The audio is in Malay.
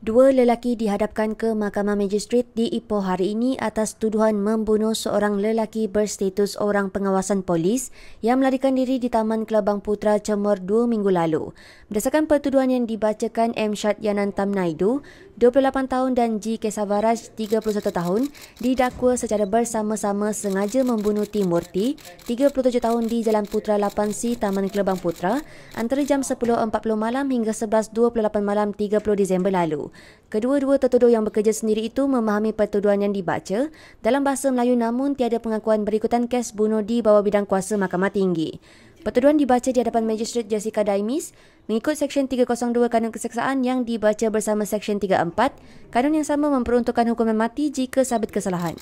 Dua lelaki dihadapkan ke Mahkamah Magistrat di Ipoh hari ini atas tuduhan membunuh seorang lelaki berstatus orang pengawasan polis yang melarikan diri di Taman Kelabang Putra Cemor dua minggu lalu. Berdasarkan pertuduhan yang dibacakan M. Syat Yanan Tamnaidu, 28 tahun dan G. Kesavaraj, 31 tahun, didakwa secara bersama-sama sengaja membunuh Timurti, 37 tahun di Jalan Putra 8C, Taman Kelebang Putra, antara jam 10.40 malam hingga 11.28 malam 30 Disember lalu. Kedua-dua tertuduh yang bekerja sendiri itu memahami pertuduhan yang dibaca dalam bahasa Melayu namun tiada pengakuan berikutan kes bunuh di bawah bidang kuasa Mahkamah Tinggi. Pertuduhan dibaca di hadapan Magistrate Jessica Daimis mengikut Seksyen 302 Kanun Keseksaan yang dibaca bersama Seksyen 34, kanun yang sama memperuntukkan hukuman mati jika sabit kesalahan.